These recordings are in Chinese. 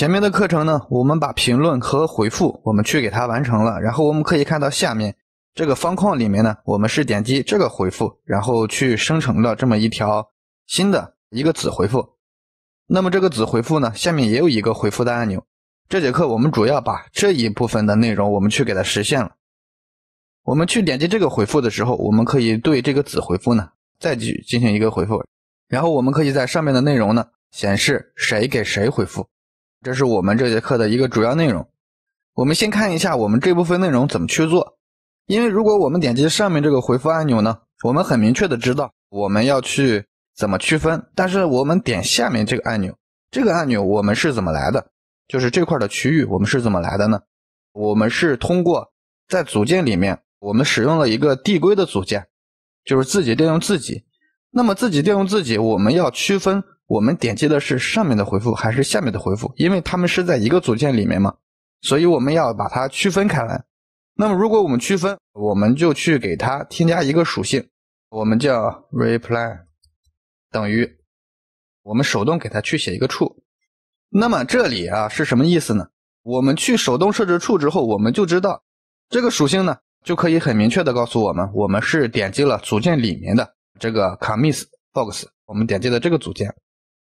前面的课程呢，我们把评论和回复我们去给它完成了。然后我们可以看到下面这个方框里面呢，我们是点击这个回复，然后去生成了这么一条新的一个子回复。那么这个子回复呢，下面也有一个回复的按钮。这节课我们主要把这一部分的内容我们去给它实现了。我们去点击这个回复的时候，我们可以对这个子回复呢再去进行一个回复。然后我们可以在上面的内容呢显示谁给谁回复。这是我们这节课的一个主要内容。我们先看一下我们这部分内容怎么去做。因为如果我们点击上面这个回复按钮呢，我们很明确的知道我们要去怎么区分。但是我们点下面这个按钮，这个按钮我们是怎么来的？就是这块的区域我们是怎么来的呢？我们是通过在组件里面，我们使用了一个递归的组件，就是自己调用自己。那么自己调用自己，我们要区分。我们点击的是上面的回复还是下面的回复？因为它们是在一个组件里面嘛，所以我们要把它区分开来。那么，如果我们区分，我们就去给它添加一个属性，我们叫 reply 等于我们手动给它去写一个处。那么这里啊是什么意思呢？我们去手动设置处之后，我们就知道这个属性呢就可以很明确的告诉我们，我们是点击了组件里面的这个 c o m m i s box，我们点击的这个组件。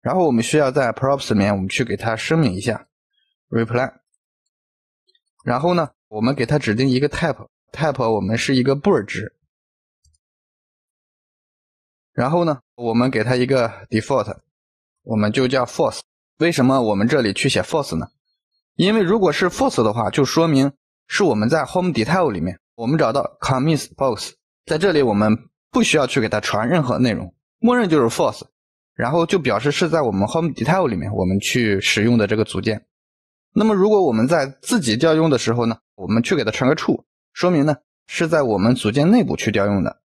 然后我们需要在 props 里面，我们去给它声明一下 reply。然后呢，我们给它指定一个 type，type 我们是一个布尔值。然后呢，我们给它一个 default，我们就叫 false。为什么我们这里去写 false 呢？因为如果是 false 的话，就说明是我们在 home detail 里面，我们找到 c o m m e t s box，在这里我们不需要去给它传任何内容，默认就是 false。然后就表示是在我们 home detail 里面，我们去使用的这个组件。那么如果我们在自己调用的时候呢，我们去给它传个处，说明呢是在我们组件内部去调用的。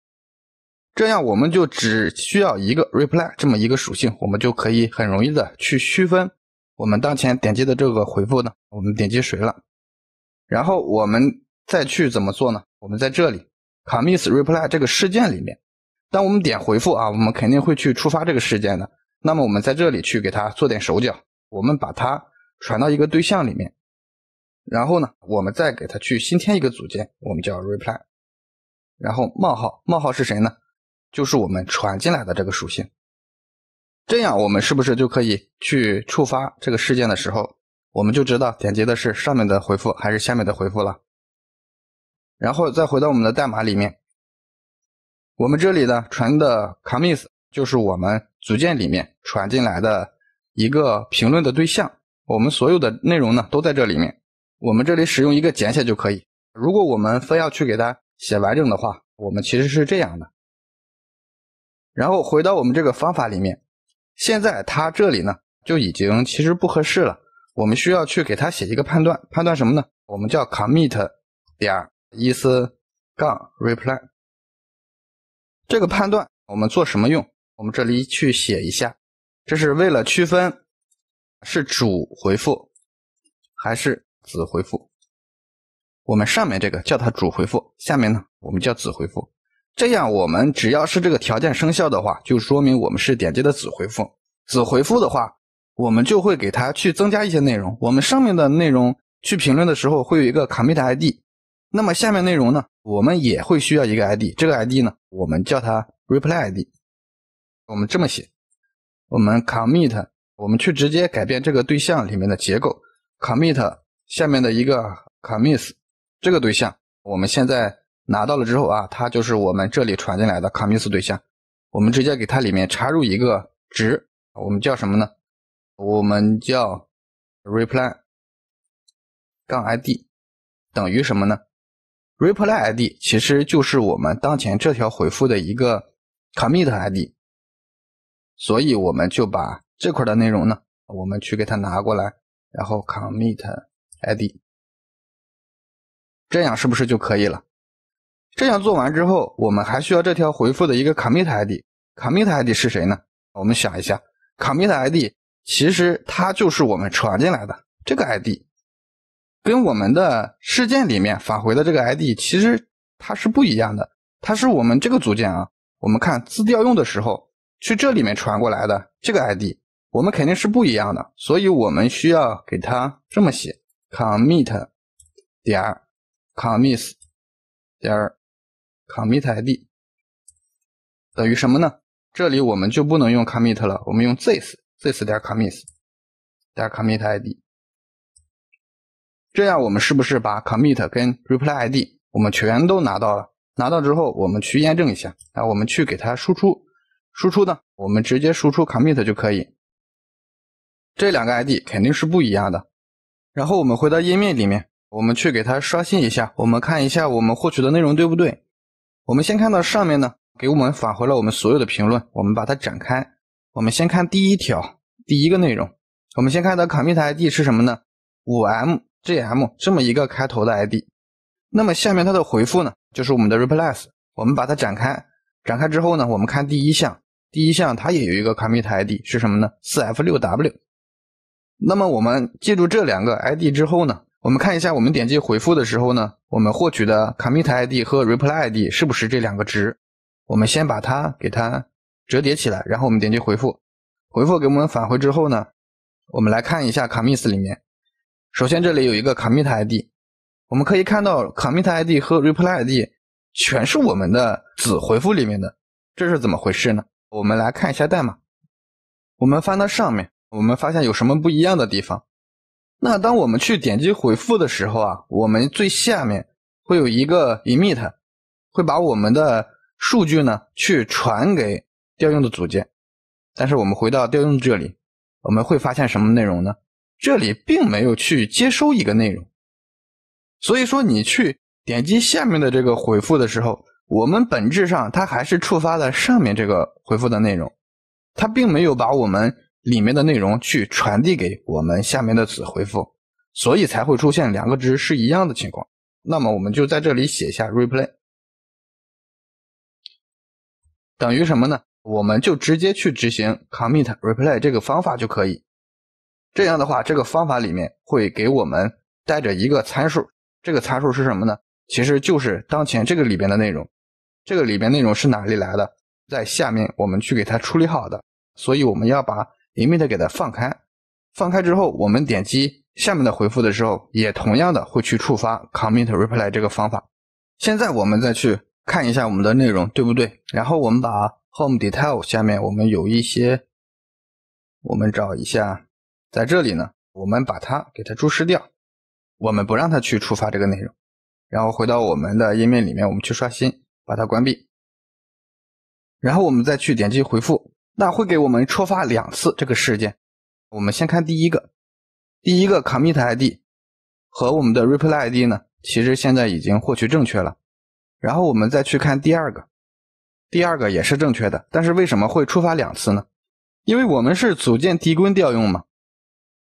这样我们就只需要一个 reply 这么一个属性，我们就可以很容易的去区分我们当前点击的这个回复呢，我们点击谁了。然后我们再去怎么做呢？我们在这里 commit reply 这个事件里面。当我们点回复啊，我们肯定会去触发这个事件的。那么我们在这里去给它做点手脚，我们把它传到一个对象里面，然后呢，我们再给它去新添一个组件，我们叫 reply，然后冒号冒号是谁呢？就是我们传进来的这个属性。这样我们是不是就可以去触发这个事件的时候，我们就知道点击的是上面的回复还是下面的回复了？然后再回到我们的代码里面。我们这里呢传的 commit 就是我们组件里面传进来的一个评论的对象，我们所有的内容呢都在这里面。我们这里使用一个简写就可以。如果我们非要去给它写完整的话，我们其实是这样的。然后回到我们这个方法里面，现在它这里呢就已经其实不合适了，我们需要去给它写一个判断，判断什么呢？我们叫 commit 点 is 杠 reply。这个判断我们做什么用？我们这里去写一下，这是为了区分是主回复还是子回复。我们上面这个叫它主回复，下面呢我们叫子回复。这样我们只要是这个条件生效的话，就说明我们是点击的子回复。子回复的话，我们就会给它去增加一些内容。我们上面的内容去评论的时候会有一个 commit ID，那么下面内容呢，我们也会需要一个 ID，这个 ID 呢？我们叫它 reply ID，我们这么写，我们 commit，我们去直接改变这个对象里面的结构，commit 下面的一个 commit 这个对象，我们现在拿到了之后啊，它就是我们这里传进来的 commit 对象，我们直接给它里面插入一个值，我们叫什么呢？我们叫 reply 杠 ID 等于什么呢？Reply ID 其实就是我们当前这条回复的一个 commit ID，所以我们就把这块的内容呢，我们去给它拿过来，然后 commit ID，这样是不是就可以了？这样做完之后，我们还需要这条回复的一个 commit ID，commit ID 是谁呢？我们想一下，commit ID 其实它就是我们传进来的这个 ID。跟我们的事件里面返回的这个 ID 其实它是不一样的，它是我们这个组件啊，我们看自调用的时候去这里面传过来的这个 ID，我们肯定是不一样的，所以我们需要给它这么写 commit 点 commit 点 commit ID 等于什么呢？这里我们就不能用 commit 了，我们用 this this 点 commit 点 commit ID。这样我们是不是把 commit 跟 reply ID 我们全都拿到了？拿到之后，我们去验证一下。啊，我们去给它输出，输出呢，我们直接输出 commit 就可以。这两个 ID 肯定是不一样的。然后我们回到页面里面，我们去给它刷新一下，我们看一下我们获取的内容对不对。我们先看到上面呢，给我们返回了我们所有的评论，我们把它展开。我们先看第一条，第一个内容，我们先看到 commit ID 是什么呢？五 M。gm 这么一个开头的 ID，那么下面它的回复呢，就是我们的 reply。我们把它展开，展开之后呢，我们看第一项，第一项它也有一个 commit ID，是什么呢？4f6w。那么我们记住这两个 ID 之后呢，我们看一下我们点击回复的时候呢，我们获取的 commit ID 和 reply ID 是不是这两个值？我们先把它给它折叠起来，然后我们点击回复，回复给我们返回之后呢，我们来看一下卡密斯里面。首先，这里有一个 commit ID，我们可以看到 commit ID 和 reply ID 全是我们的子回复里面的，这是怎么回事呢？我们来看一下代码，我们翻到上面，我们发现有什么不一样的地方？那当我们去点击回复的时候啊，我们最下面会有一个 emit，会把我们的数据呢去传给调用的组件，但是我们回到调用这里，我们会发现什么内容呢？这里并没有去接收一个内容，所以说你去点击下面的这个回复的时候，我们本质上它还是触发了上面这个回复的内容，它并没有把我们里面的内容去传递给我们下面的子回复，所以才会出现两个值是一样的情况。那么我们就在这里写下 replay，等于什么呢？我们就直接去执行 commit replay 这个方法就可以。这样的话，这个方法里面会给我们带着一个参数，这个参数是什么呢？其实就是当前这个里边的内容，这个里边内容是哪里来的？在下面我们去给它处理好的，所以我们要把 limit 给它放开，放开之后，我们点击下面的回复的时候，也同样的会去触发 c o m m i t reply 这个方法。现在我们再去看一下我们的内容，对不对？然后我们把 home detail 下面我们有一些，我们找一下。在这里呢，我们把它给它注释掉，我们不让它去触发这个内容。然后回到我们的页面里面，我们去刷新，把它关闭。然后我们再去点击回复，那会给我们触发两次这个事件。我们先看第一个，第一个 commit ID 和我们的 reply ID 呢，其实现在已经获取正确了。然后我们再去看第二个，第二个也是正确的。但是为什么会触发两次呢？因为我们是组件递归调用嘛。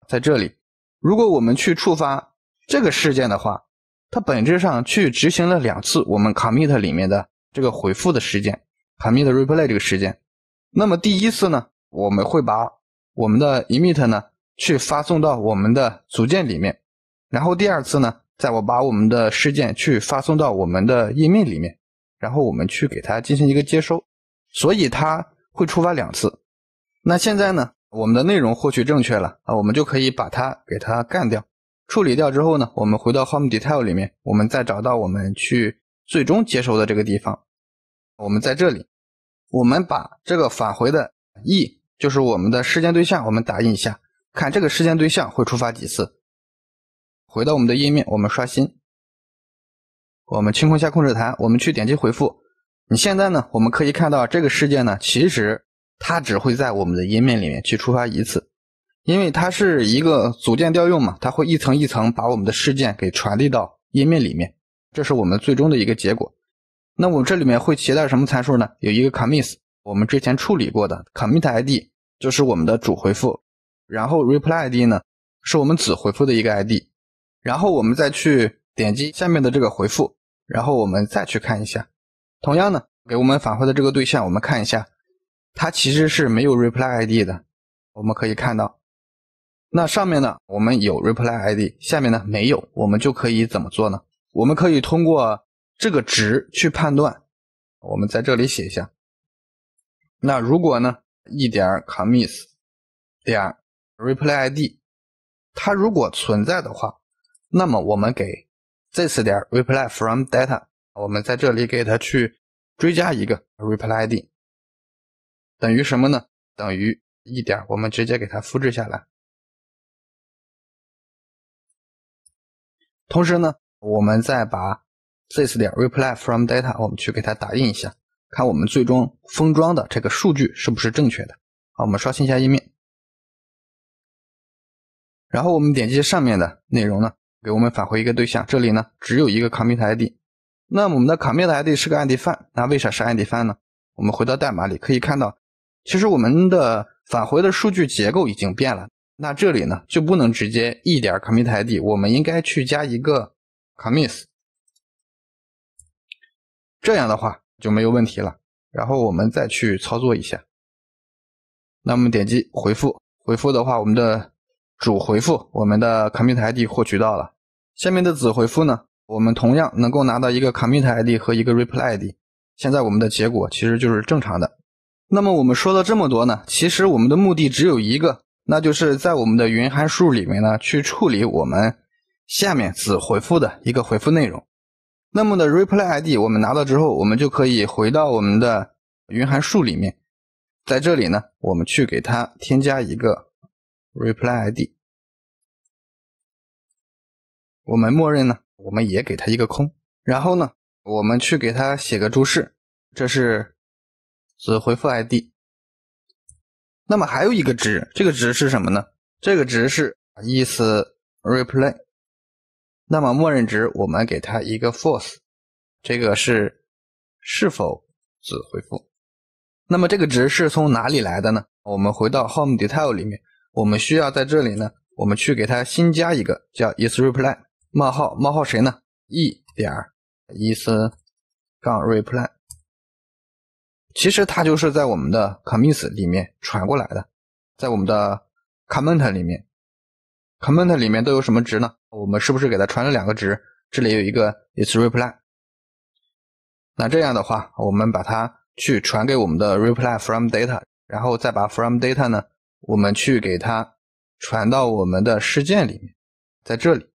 在这里，如果我们去触发这个事件的话，它本质上去执行了两次我们 commit 里面的这个回复的事件，commit replay 这个事件。那么第一次呢，我们会把我们的 emit 呢去发送到我们的组件里面，然后第二次呢，在我把我们的事件去发送到我们的页面里面，然后我们去给它进行一个接收，所以它会触发两次。那现在呢？我们的内容获取正确了啊，我们就可以把它给它干掉，处理掉之后呢，我们回到 Home Detail 里面，我们再找到我们去最终接收的这个地方，我们在这里，我们把这个返回的 e 就是我们的事件对象，我们打印一下，看这个事件对象会触发几次。回到我们的页面，我们刷新，我们清空一下控制台，我们去点击回复。你现在呢，我们可以看到这个事件呢，其实。它只会在我们的页面里面去触发一次，因为它是一个组件调用嘛，它会一层一层把我们的事件给传递到页面里面，这是我们最终的一个结果。那我这里面会携带什么参数呢？有一个 commit，我们之前处理过的 commit ID 就是我们的主回复，然后 reply ID 呢是我们子回复的一个 ID，然后我们再去点击下面的这个回复，然后我们再去看一下，同样呢给我们返回的这个对象，我们看一下。它其实是没有 reply ID 的，我们可以看到，那上面呢我们有 reply ID，下面呢没有，我们就可以怎么做呢？我们可以通过这个值去判断，我们在这里写一下。那如果呢一点 commit 点 reply ID，它如果存在的话，那么我们给这次点 reply from data，我们在这里给它去追加一个 reply ID。等于什么呢？等于一点，我们直接给它复制下来。同时呢，我们再把 this 点 reply from data 我们去给它打印一下，看我们最终封装的这个数据是不是正确的。好，我们刷新一下页面，然后我们点击上面的内容呢，给我们返回一个对象。这里呢，只有一个 c o m m ID。那我们的 c o m m ID 是个案底范，那为啥是案底范呢？我们回到代码里可以看到。其实我们的返回的数据结构已经变了，那这里呢就不能直接一点 commit ID，我们应该去加一个 commit，这样的话就没有问题了。然后我们再去操作一下，那我们点击回复，回复的话，我们的主回复我们的 commit ID 获取到了，下面的子回复呢，我们同样能够拿到一个 commit ID 和一个 reply ID，现在我们的结果其实就是正常的。那么我们说了这么多呢，其实我们的目的只有一个，那就是在我们的云函数里面呢，去处理我们下面子回复的一个回复内容。那么的 reply ID 我们拿到之后，我们就可以回到我们的云函数里面，在这里呢，我们去给它添加一个 reply ID，我们默认呢，我们也给它一个空。然后呢，我们去给它写个注释，这是。只回复 ID，那么还有一个值，这个值是什么呢？这个值是 is reply，那么默认值我们给它一个 false，这个是是否只回复。那么这个值是从哪里来的呢？我们回到 home detail 里面，我们需要在这里呢，我们去给它新加一个叫 is reply，冒号冒号谁呢？e 点儿 is 杠 reply。其实它就是在我们的 c o m m e t 里面传过来的，在我们的 comment 里面，comment 里面都有什么值呢？我们是不是给它传了两个值？这里有一个 is reply，那这样的话，我们把它去传给我们的 reply from data，然后再把 from data 呢，我们去给它传到我们的事件里面，在这里，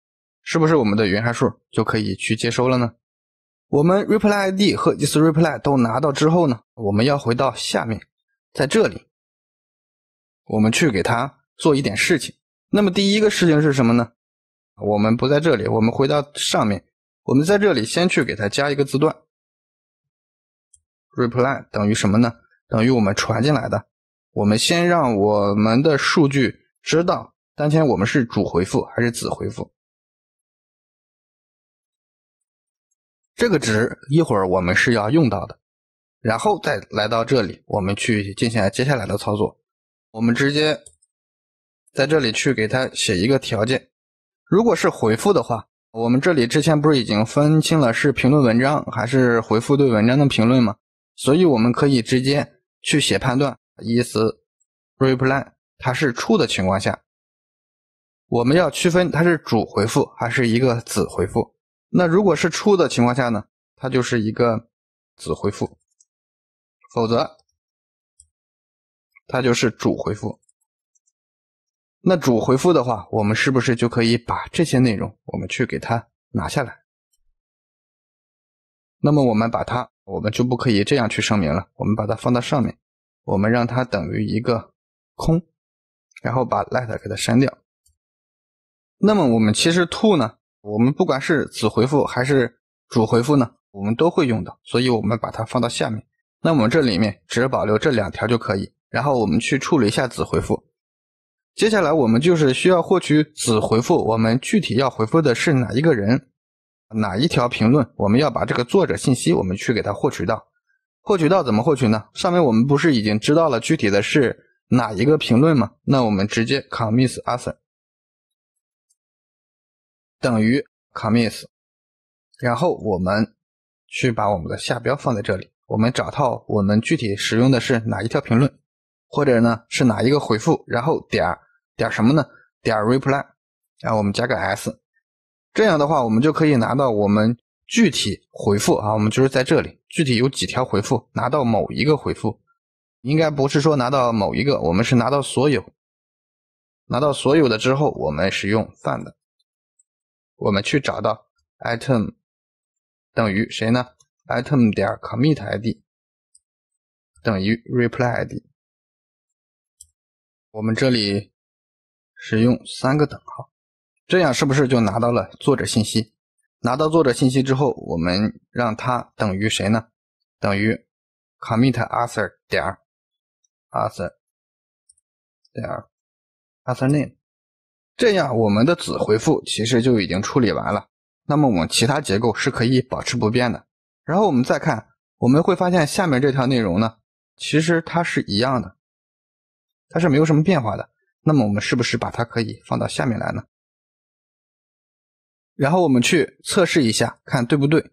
是不是我们的原函数就可以去接收了呢？我们 reply id 和 is reply 都拿到之后呢，我们要回到下面，在这里，我们去给它做一点事情。那么第一个事情是什么呢？我们不在这里，我们回到上面，我们在这里先去给它加一个字段，reply 等于什么呢？等于我们传进来的。我们先让我们的数据知道当前我们是主回复还是子回复。这个值一会儿我们是要用到的，然后再来到这里，我们去进行接下来的操作。我们直接在这里去给它写一个条件，如果是回复的话，我们这里之前不是已经分清了是评论文章还是回复对文章的评论吗？所以我们可以直接去写判断，意思 reply 它是出的情况下，我们要区分它是主回复还是一个子回复。那如果是出的情况下呢，它就是一个子回复；否则，它就是主回复。那主回复的话，我们是不是就可以把这些内容我们去给它拿下来？那么我们把它，我们就不可以这样去声明了。我们把它放到上面，我们让它等于一个空，然后把 let 给它删掉。那么我们其实 to 呢？我们不管是子回复还是主回复呢，我们都会用到，所以我们把它放到下面。那我们这里面只保留这两条就可以。然后我们去处理一下子回复。接下来我们就是需要获取子回复，我们具体要回复的是哪一个人，哪一条评论，我们要把这个作者信息，我们去给它获取到。获取到怎么获取呢？上面我们不是已经知道了具体的是哪一个评论吗？那我们直接 commis a s t h r 等于 c o m m e t s 然后我们去把我们的下标放在这里，我们找到我们具体使用的是哪一条评论，或者呢是哪一个回复，然后点点什么呢？点 reply，然后我们加个 s，这样的话我们就可以拿到我们具体回复啊，我们就是在这里具体有几条回复，拿到某一个回复，应该不是说拿到某一个，我们是拿到所有，拿到所有的之后，我们使用 f i n d 我们去找到 item 等于谁呢？item 点 commit id 等于 reply id。我们这里使用三个等号，这样是不是就拿到了作者信息？拿到作者信息之后，我们让它等于谁呢？等于 commit author 点 author 点 author name。这样，我们的子回复其实就已经处理完了。那么我们其他结构是可以保持不变的。然后我们再看，我们会发现下面这条内容呢，其实它是一样的，它是没有什么变化的。那么我们是不是把它可以放到下面来呢？然后我们去测试一下，看对不对。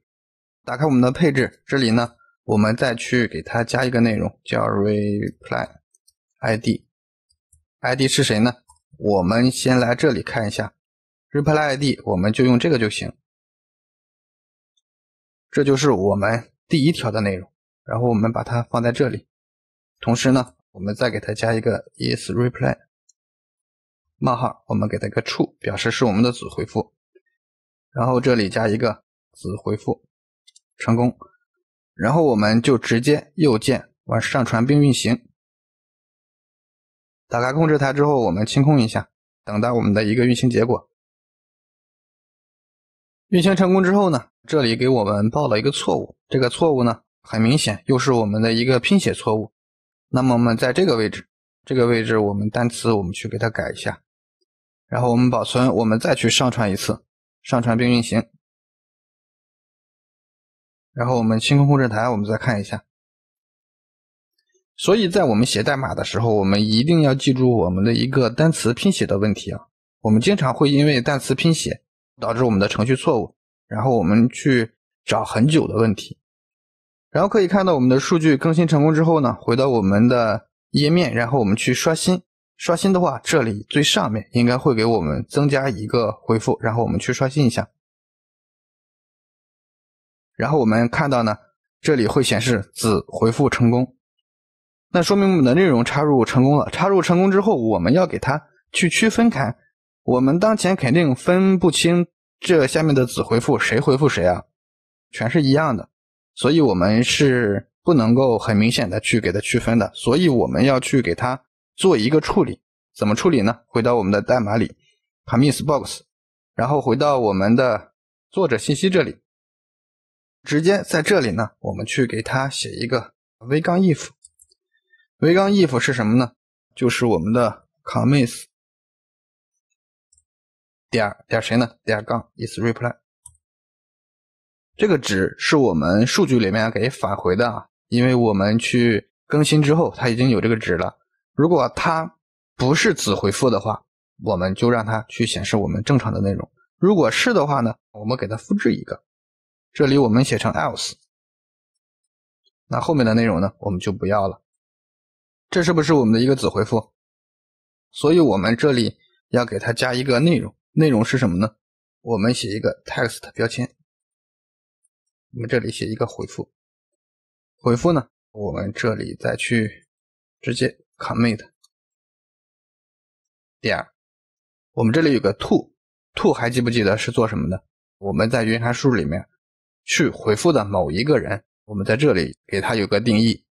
打开我们的配置，这里呢，我们再去给它加一个内容，叫 reply id。id 是谁呢？我们先来这里看一下 reply ID，我们就用这个就行。这就是我们第一条的内容，然后我们把它放在这里。同时呢，我们再给它加一个 is reply，冒号，我们给它一个 true，表示是我们的子回复。然后这里加一个子回复成功，然后我们就直接右键往上传并运行。打开控制台之后，我们清空一下，等待我们的一个运行结果。运行成功之后呢，这里给我们报了一个错误，这个错误呢，很明显又是我们的一个拼写错误。那么我们在这个位置，这个位置我们单词我们去给它改一下，然后我们保存，我们再去上传一次，上传并运行。然后我们清空控制台，我们再看一下。所以在我们写代码的时候，我们一定要记住我们的一个单词拼写的问题啊。我们经常会因为单词拼写导致我们的程序错误，然后我们去找很久的问题。然后可以看到我们的数据更新成功之后呢，回到我们的页面，然后我们去刷新。刷新的话，这里最上面应该会给我们增加一个回复，然后我们去刷新一下。然后我们看到呢，这里会显示子回复成功。那说明我们的内容插入成功了。插入成功之后，我们要给它去区分开。我们当前肯定分不清这下面的子回复谁回复谁啊，全是一样的。所以我们是不能够很明显的去给它区分的。所以我们要去给它做一个处理。怎么处理呢？回到我们的代码里，PromiseBox，然后回到我们的作者信息这里，直接在这里呢，我们去给它写一个 v 杠 if。维刚 if 是什么呢？就是我们的 comments 点点谁呢？点杠 is reply。这个值是我们数据里面给返回的，因为我们去更新之后，它已经有这个值了。如果它不是子回复的话，我们就让它去显示我们正常的内容。如果是的话呢，我们给它复制一个。这里我们写成 else。那后面的内容呢，我们就不要了。这是不是我们的一个子回复？所以，我们这里要给它加一个内容。内容是什么呢？我们写一个 text 标签。我们这里写一个回复。回复呢，我们这里再去直接 c o m e i t 点，我们这里有个 to，to 还记不记得是做什么的？我们在云函数里面去回复的某一个人，我们在这里给他有个定义。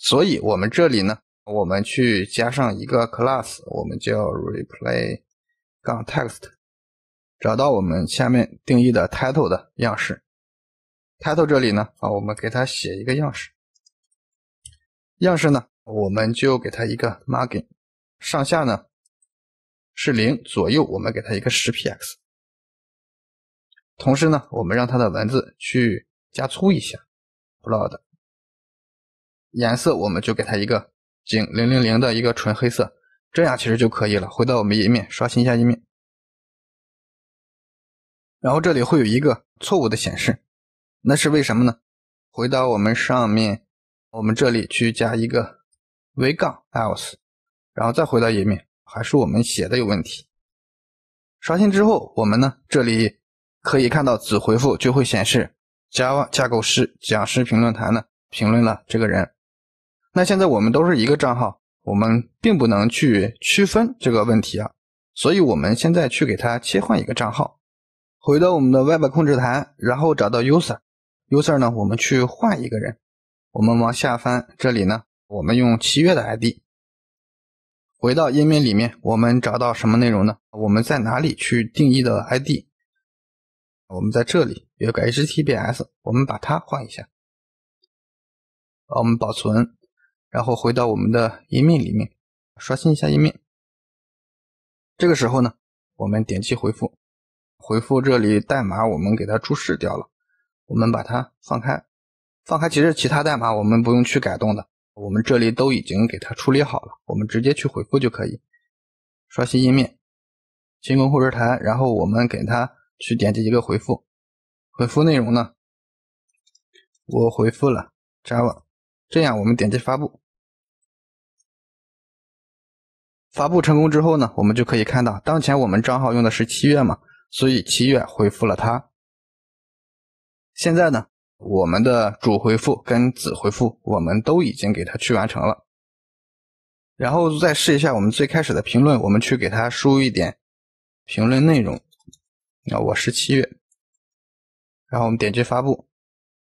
所以，我们这里呢，我们去加上一个 class，我们叫 reply-context，找到我们下面定义的 title 的样式。title 这里呢，啊，我们给它写一个样式，样式呢，我们就给它一个 margin，上下呢是零，左右我们给它一个十 px。同时呢，我们让它的文字去加粗一下 l o l d 颜色我们就给它一个井零零零的一个纯黑色，这样其实就可以了。回到我们页面，刷新一下页面，然后这里会有一个错误的显示，那是为什么呢？回到我们上面，我们这里去加一个 v 杠 else，然后再回到页面，还是我们写的有问题。刷新之后，我们呢这里可以看到子回复就会显示 Java 架构师讲师评论坛呢评论了这个人。那现在我们都是一个账号，我们并不能去区分这个问题啊，所以我们现在去给它切换一个账号，回到我们的 Web 控制台，然后找到 user，user 呢，我们去换一个人，我们往下翻，这里呢，我们用七月的 ID，回到页面里面，我们找到什么内容呢？我们在哪里去定义的 ID？我们在这里有个 HTTPS，我们把它换一下，我们保存。然后回到我们的页面里面，刷新一下页面。这个时候呢，我们点击回复，回复这里代码我们给它注释掉了，我们把它放开。放开其实其他代码我们不用去改动的，我们这里都已经给它处理好了，我们直接去回复就可以。刷新页面，清空后视台，然后我们给它去点击一个回复，回复内容呢，我回复了 Java。这样，我们点击发布，发布成功之后呢，我们就可以看到，当前我们账号用的是七月嘛，所以七月回复了它。现在呢，我们的主回复跟子回复我们都已经给它去完成了。然后再试一下我们最开始的评论，我们去给它输一点评论内容。啊，我是七月，然后我们点击发布，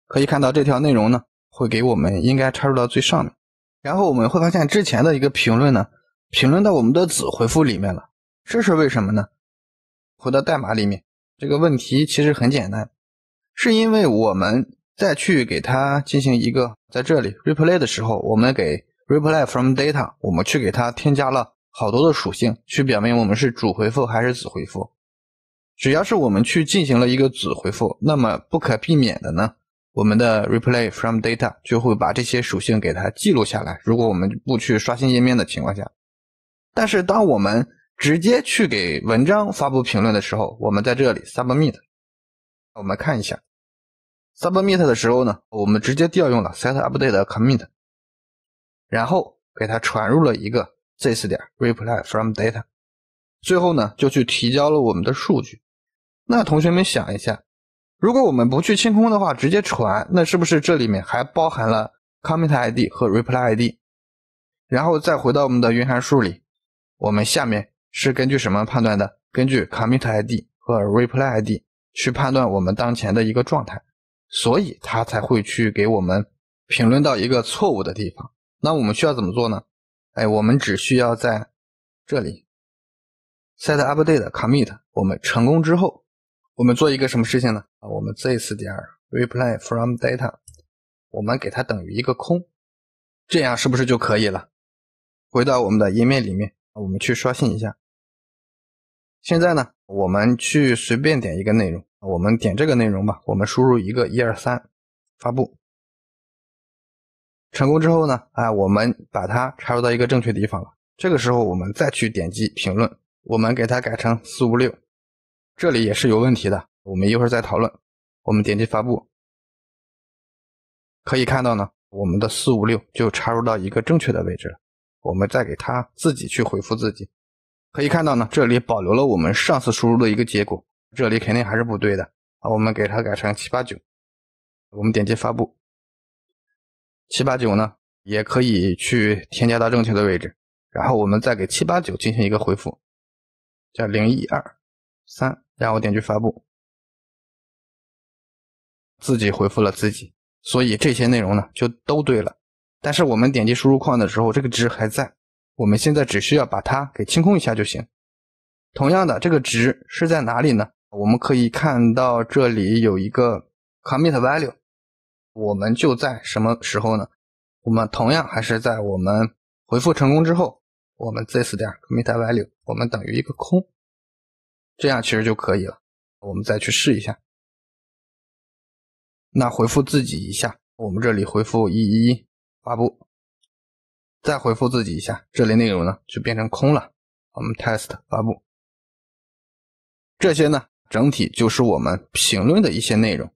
可以看到这条内容呢。会给我们应该插入到最上面，然后我们会发现之前的一个评论呢，评论到我们的子回复里面了，这是为什么呢？回到代码里面，这个问题其实很简单，是因为我们再去给它进行一个在这里 reply 的时候，我们给 reply from data，我们去给它添加了好多的属性，去表明我们是主回复还是子回复。只要是我们去进行了一个子回复，那么不可避免的呢。我们的 replay from data 就会把这些属性给它记录下来。如果我们不去刷新页面的情况下，但是当我们直接去给文章发布评论的时候，我们在这里 submit，我们看一下 submit 的时候呢，我们直接调用了 set update commit，然后给它传入了一个 this 点 r e p l y from data，最后呢就去提交了我们的数据。那同学们想一下。如果我们不去清空的话，直接传，那是不是这里面还包含了 commit ID 和 reply ID？然后再回到我们的云函数里，我们下面是根据什么判断的？根据 commit ID 和 reply ID 去判断我们当前的一个状态，所以它才会去给我们评论到一个错误的地方。那我们需要怎么做呢？哎，我们只需要在这里 set update commit，我们成功之后。我们做一个什么事情呢？啊，我们一次点 reply from data，我们给它等于一个空，这样是不是就可以了？回到我们的页面里面，我们去刷新一下。现在呢，我们去随便点一个内容，我们点这个内容吧。我们输入一个一二三，发布。成功之后呢，啊，我们把它插入到一个正确地方了。这个时候我们再去点击评论，我们给它改成四五六。这里也是有问题的，我们一会儿再讨论。我们点击发布，可以看到呢，我们的四五六就插入到一个正确的位置了。我们再给它自己去回复自己，可以看到呢，这里保留了我们上次输入的一个结果，这里肯定还是不对的啊。我们给它改成七八九，我们点击发布，七八九呢也可以去添加到正确的位置。然后我们再给七八九进行一个回复，叫零一二三。然后点击发布，自己回复了自己，所以这些内容呢就都对了。但是我们点击输入框的时候，这个值还在。我们现在只需要把它给清空一下就行。同样的，这个值是在哪里呢？我们可以看到这里有一个 commit value，我们就在什么时候呢？我们同样还是在我们回复成功之后，我们 this. 点 commit value 我们等于一个空。这样其实就可以了，我们再去试一下。那回复自己一下，我们这里回复一一一发布，再回复自己一下，这里内容呢就变成空了。我们 test 发布，这些呢整体就是我们评论的一些内容。